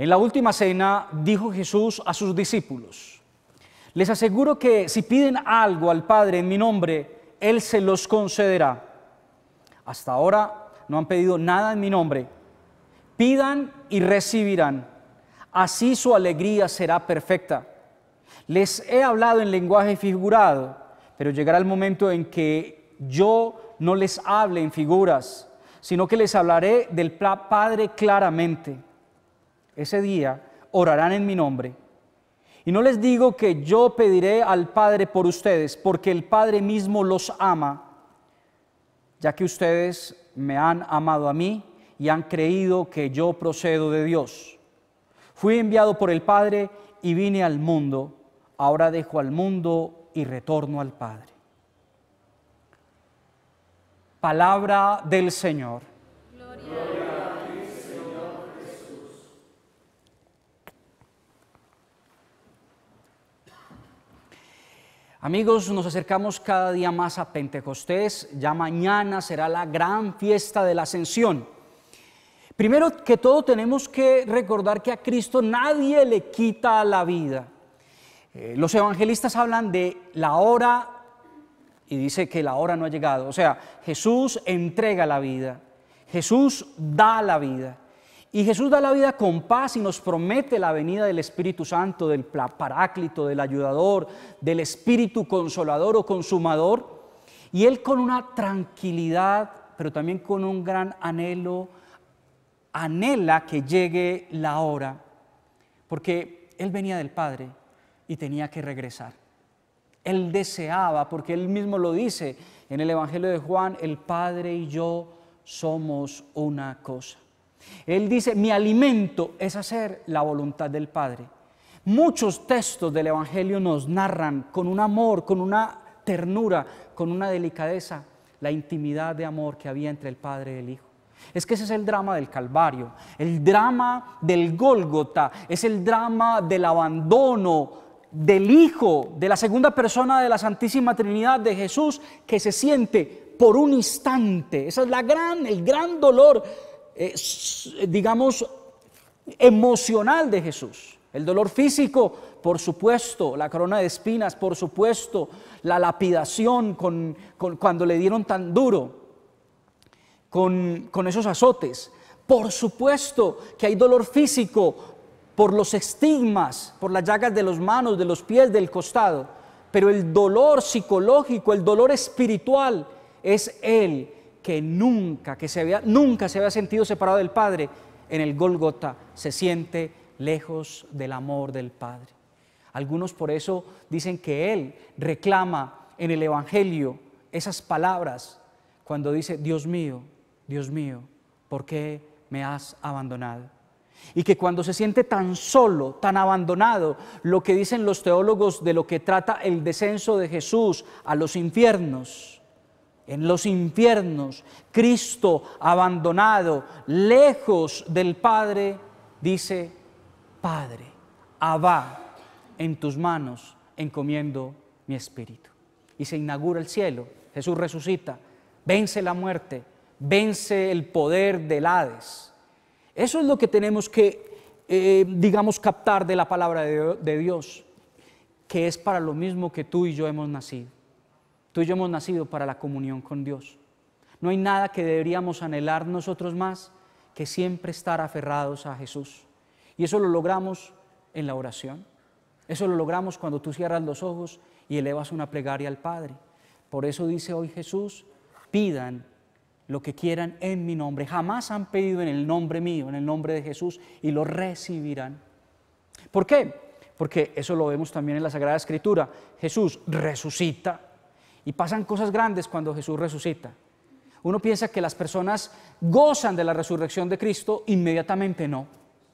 En la última cena dijo Jesús a sus discípulos, les aseguro que si piden algo al Padre en mi nombre, Él se los concederá. Hasta ahora no han pedido nada en mi nombre. Pidan y recibirán. Así su alegría será perfecta. Les he hablado en lenguaje figurado, pero llegará el momento en que yo no les hable en figuras, sino que les hablaré del Padre claramente ese día orarán en mi nombre. Y no les digo que yo pediré al Padre por ustedes, porque el Padre mismo los ama, ya que ustedes me han amado a mí y han creído que yo procedo de Dios. Fui enviado por el Padre y vine al mundo, ahora dejo al mundo y retorno al Padre. Palabra del Señor. Amigos, nos acercamos cada día más a Pentecostés. Ya mañana será la gran fiesta de la ascensión. Primero que todo tenemos que recordar que a Cristo nadie le quita la vida. Eh, los evangelistas hablan de la hora y dice que la hora no ha llegado. O sea, Jesús entrega la vida. Jesús da la vida. Y Jesús da la vida con paz y nos promete la venida del Espíritu Santo, del Paráclito, del Ayudador, del Espíritu Consolador o Consumador. Y Él con una tranquilidad, pero también con un gran anhelo, anhela que llegue la hora, porque Él venía del Padre y tenía que regresar. Él deseaba, porque Él mismo lo dice en el Evangelio de Juan, el Padre y yo somos una cosa. Él dice, mi alimento es hacer la voluntad del Padre. Muchos textos del Evangelio nos narran con un amor, con una ternura, con una delicadeza, la intimidad de amor que había entre el Padre y el Hijo. Es que ese es el drama del Calvario, el drama del Gólgota, es el drama del abandono del Hijo, de la segunda persona de la Santísima Trinidad de Jesús que se siente por un instante. Esa es la gran, el gran dolor eh, digamos, emocional de Jesús. El dolor físico, por supuesto, la corona de espinas, por supuesto, la lapidación con, cuando le dieron tan duro, con, con esos azotes. Por supuesto que hay dolor físico por los estigmas, por las llagas de los manos, de los pies, del costado. Pero el dolor psicológico, el dolor espiritual es Él que nunca, que se había, nunca se había sentido separado del Padre, en el Golgota se siente lejos del amor del Padre. Algunos por eso dicen que Él reclama en el Evangelio esas palabras cuando dice, Dios mío, Dios mío, ¿por qué me has abandonado? Y que cuando se siente tan solo, tan abandonado, lo que dicen los teólogos de lo que trata el descenso de Jesús a los infiernos, en los infiernos, Cristo abandonado, lejos del Padre, dice, Padre, Abba, en tus manos encomiendo mi espíritu. Y se inaugura el cielo, Jesús resucita, vence la muerte, vence el poder del Hades. Eso es lo que tenemos que, eh, digamos, captar de la palabra de Dios, que es para lo mismo que tú y yo hemos nacido Tú y yo hemos nacido para la comunión con Dios. No hay nada que deberíamos anhelar nosotros más que siempre estar aferrados a Jesús. Y eso lo logramos en la oración. Eso lo logramos cuando tú cierras los ojos y elevas una plegaria al Padre. Por eso dice hoy Jesús, pidan lo que quieran en mi nombre. Jamás han pedido en el nombre mío, en el nombre de Jesús, y lo recibirán. ¿Por qué? Porque eso lo vemos también en la Sagrada Escritura. Jesús resucita y pasan cosas grandes cuando Jesús resucita. Uno piensa que las personas gozan de la resurrección de Cristo, inmediatamente no.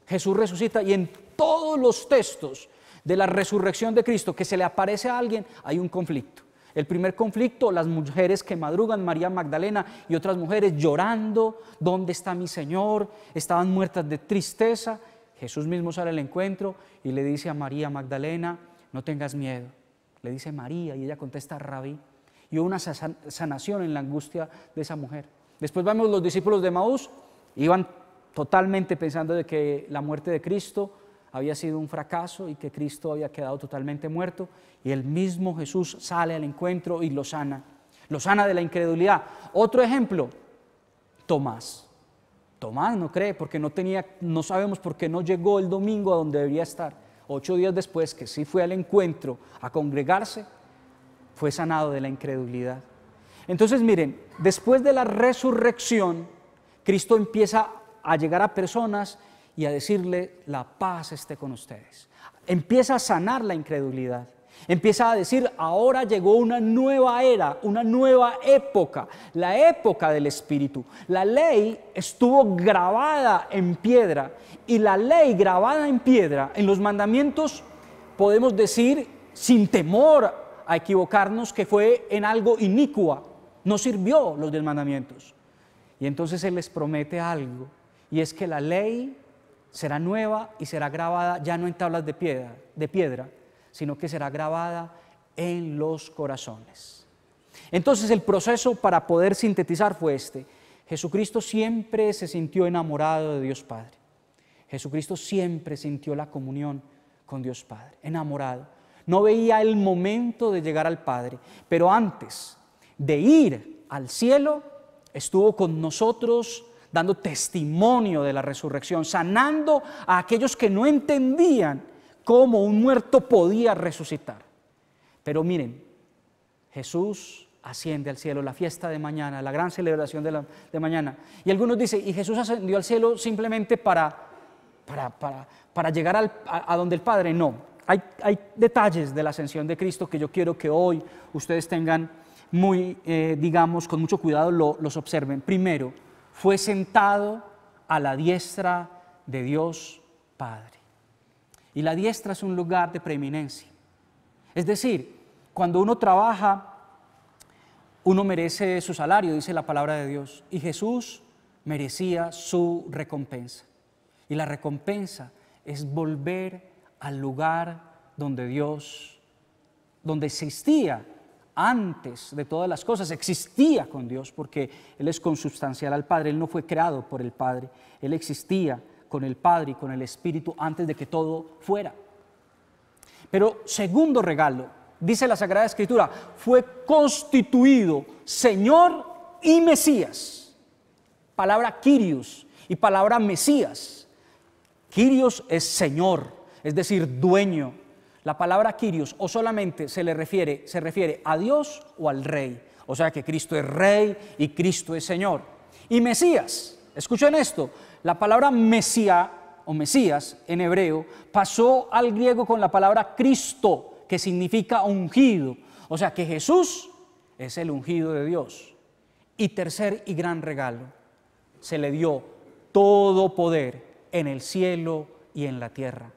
Jesús resucita y en todos los textos de la resurrección de Cristo que se le aparece a alguien hay un conflicto. El primer conflicto, las mujeres que madrugan, María Magdalena y otras mujeres llorando, ¿dónde está mi Señor? Estaban muertas de tristeza. Jesús mismo sale al encuentro y le dice a María Magdalena, no tengas miedo. Le dice María y ella contesta, rabí, y hubo una sanación en la angustia de esa mujer. Después vemos los discípulos de Maús, iban totalmente pensando de que la muerte de Cristo había sido un fracaso y que Cristo había quedado totalmente muerto, y el mismo Jesús sale al encuentro y lo sana, lo sana de la incredulidad. Otro ejemplo, Tomás. Tomás no cree porque no tenía, no sabemos por qué no llegó el domingo a donde debía estar. Ocho días después que sí fue al encuentro a congregarse, fue sanado de la incredulidad. Entonces miren, después de la resurrección, Cristo empieza a llegar a personas y a decirle, la paz esté con ustedes. Empieza a sanar la incredulidad. Empieza a decir, ahora llegó una nueva era, una nueva época, la época del Espíritu. La ley estuvo grabada en piedra y la ley grabada en piedra, en los mandamientos, podemos decir, sin temor a equivocarnos que fue en algo inicua, no sirvió los diez mandamientos. Y entonces Él les promete algo, y es que la ley será nueva y será grabada ya no en tablas de piedra, de piedra sino que será grabada en los corazones. Entonces el proceso para poder sintetizar fue este. Jesucristo siempre se sintió enamorado de Dios Padre. Jesucristo siempre sintió la comunión con Dios Padre, enamorado no veía el momento de llegar al Padre, pero antes de ir al cielo, estuvo con nosotros dando testimonio de la resurrección, sanando a aquellos que no entendían cómo un muerto podía resucitar. Pero miren, Jesús asciende al cielo, la fiesta de mañana, la gran celebración de, mañana. Y algunos dicen, y Jesús ascendió al cielo simplemente para, para, para, llegar a donde el Padre. No, hay, detalles de la ascensión de Cristo que yo quiero que hoy ustedes tengan muy, eh, digamos, con mucho cuidado los observen. Primero, fue sentado a la diestra de Dios Padre. Y la diestra es un lugar de preeminencia. Es decir, cuando uno trabaja, uno merece su salario, dice la palabra de Dios. Y Jesús merecía su recompensa. Y la recompensa es volver al lugar donde Dios, donde existía antes de todas las cosas, existía con Dios, porque Él es consustancial al Padre, Él no fue creado por el Padre, Él existía con el Padre y con el Espíritu antes de que todo fuera. Pero segundo regalo, dice la Sagrada Escritura, fue constituido Señor y Mesías. Palabra Kyrios y palabra Mesías. Kyrios es Señor, es decir, dueño. La palabra Kyrios o solamente se le refiere, se refiere a Dios o al rey. O sea que Cristo es rey y Cristo es Señor. Y Mesías, escuchen esto, la palabra Mesía o Mesías en hebreo pasó al griego con la palabra Cristo, que significa ungido. O sea que Jesús es el ungido de Dios. Y tercer y gran regalo, se le dio todo poder en el cielo y en la tierra.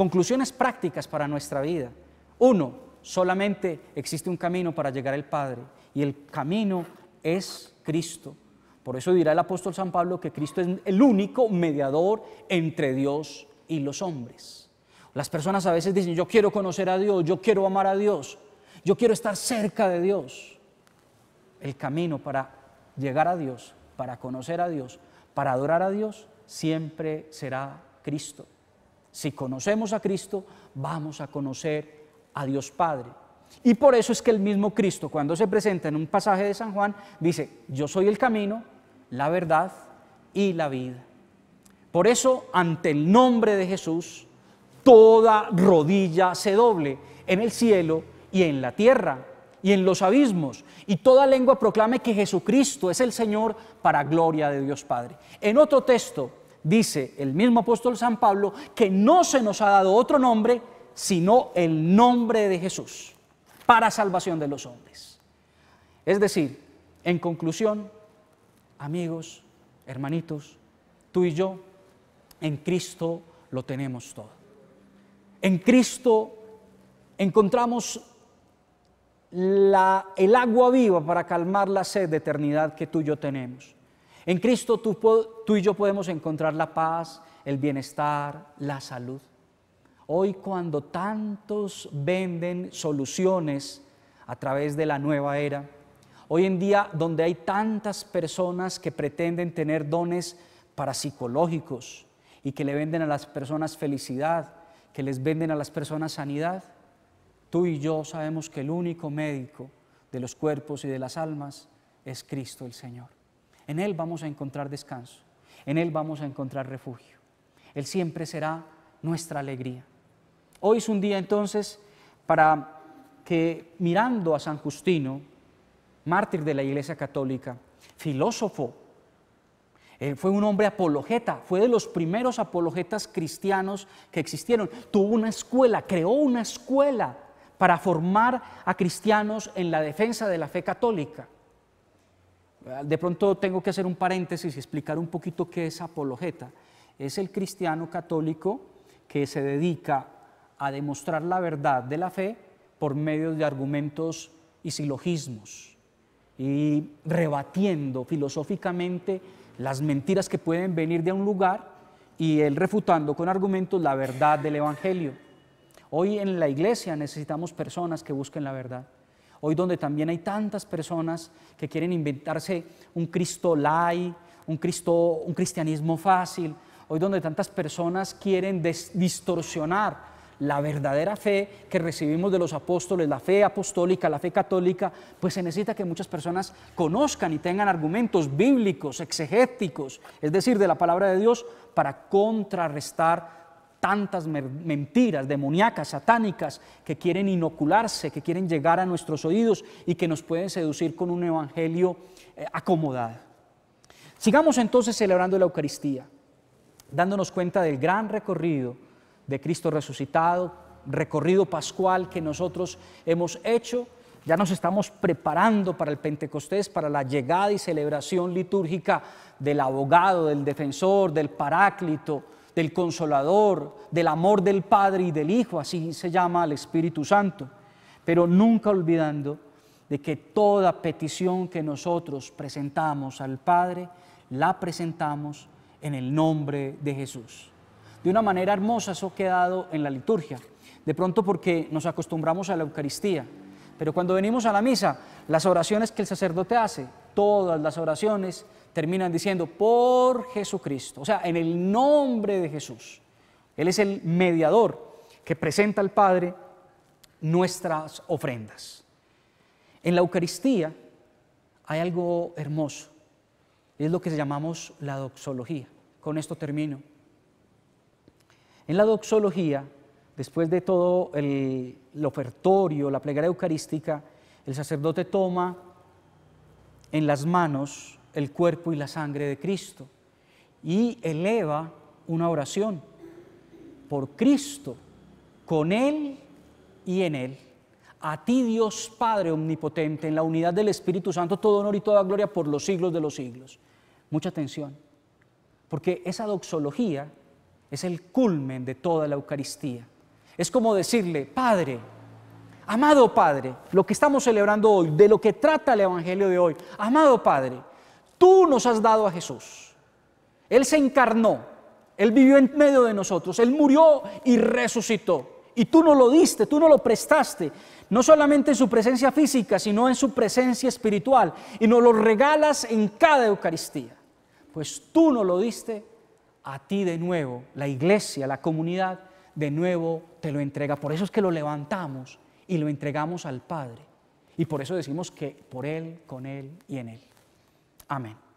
Conclusiones prácticas para nuestra vida. Uno, solamente existe un camino para llegar al Padre y el camino es Cristo. Por eso dirá el apóstol San Pablo que Cristo es el único mediador entre Dios y los hombres. Las personas a veces dicen, yo quiero conocer a Dios, yo quiero amar a Dios, yo quiero estar cerca de Dios. El camino para llegar a Dios, para conocer a Dios, para adorar a Dios, siempre será Cristo. Si conocemos a Cristo, vamos a conocer a Dios Padre. Y por eso es que el mismo Cristo, cuando se presenta en un pasaje de San Juan, dice, yo soy el camino, la verdad y la vida. Por eso, ante el nombre de Jesús, toda rodilla se doble en el cielo y en la tierra y en los abismos, y toda lengua proclame que Jesucristo es el Señor para gloria de Dios Padre. En otro texto, dice el mismo apóstol San Pablo que no se nos ha dado otro nombre sino el nombre de Jesús para salvación de los hombres. Es decir, en conclusión, amigos, hermanitos, tú y yo, en Cristo lo tenemos todo. En Cristo encontramos el agua viva para calmar la sed de eternidad que tú y yo tenemos. En Cristo tú, y yo podemos encontrar la paz, el bienestar, la salud. Hoy cuando tantos venden soluciones a través de la nueva era, hoy en día donde hay tantas personas que pretenden tener dones parapsicológicos y que le venden a las personas felicidad, que les venden a las personas sanidad, tú y yo sabemos que el único médico de los cuerpos y de las almas es Cristo el Señor. En Él vamos a encontrar descanso, en Él vamos a encontrar refugio. Él siempre será nuestra alegría. Hoy es un día entonces para que mirando a San Justino, mártir de la Iglesia Católica, filósofo, él eh, fue un hombre apologeta, fue de los primeros apologetas cristianos que existieron. Tuvo una escuela, creó una escuela para formar a cristianos en la defensa de la fe católica. De pronto tengo que hacer un paréntesis y explicar un poquito qué es apologeta. Es el cristiano católico que se dedica a demostrar la verdad de la fe por medio de argumentos y silogismos y rebatiendo filosóficamente las mentiras que pueden venir de un lugar y él refutando con argumentos la verdad del Evangelio. Hoy en la iglesia necesitamos personas que busquen la verdad. Hoy donde también hay tantas personas que quieren inventarse un Cristo lai, un, Cristo, un cristianismo fácil, hoy donde tantas personas quieren distorsionar la verdadera fe que recibimos de los apóstoles, la fe apostólica, la fe católica, pues se necesita que muchas personas conozcan y tengan argumentos bíblicos, exegéticos, es decir, de la palabra de Dios, para contrarrestar tantas mentiras demoníacas, satánicas, que quieren inocularse, que quieren llegar a nuestros oídos y que nos pueden seducir con un evangelio eh, acomodado. Sigamos entonces celebrando la Eucaristía, dándonos cuenta del gran recorrido de Cristo resucitado, recorrido pascual que nosotros hemos hecho. Ya nos estamos preparando para el Pentecostés, para la llegada y celebración litúrgica del abogado, del defensor, del paráclito, del consolador, del amor del Padre y del Hijo, así se llama al Espíritu Santo, pero nunca olvidando de que toda petición que nosotros presentamos al Padre, la presentamos en el nombre de Jesús. De una manera hermosa eso ha quedado en la liturgia, de pronto porque nos acostumbramos a la Eucaristía, pero cuando venimos a la misa, las oraciones que el sacerdote hace, todas las oraciones terminan diciendo por Jesucristo, o sea, en el nombre de Jesús. Él es el mediador que presenta al Padre nuestras ofrendas. En la Eucaristía hay algo hermoso, es lo que llamamos la doxología. Con esto termino. En la doxología, después de todo el, ofertorio, la plegaria eucarística, el sacerdote toma en las manos el cuerpo y la sangre de Cristo y eleva una oración por Cristo, con Él y en Él. A ti Dios Padre Omnipotente, en la unidad del Espíritu Santo, todo honor y toda gloria por los siglos de los siglos. Mucha atención, porque esa doxología es el culmen de toda la Eucaristía. Es como decirle, Padre, amado Padre, lo que estamos celebrando hoy, de lo que trata el Evangelio de hoy, amado Padre, tú nos has dado a Jesús. Él se encarnó, Él vivió en medio de nosotros, Él murió y resucitó. Y tú no lo diste, tú no lo prestaste, no solamente en su presencia física, sino en su presencia espiritual. Y nos lo regalas en cada Eucaristía. Pues tú no lo diste, a ti de nuevo, la iglesia, la comunidad, de nuevo te lo entrega. Por eso es que lo levantamos y lo entregamos al Padre. Y por eso decimos que por Él, con Él y en Él. Amen.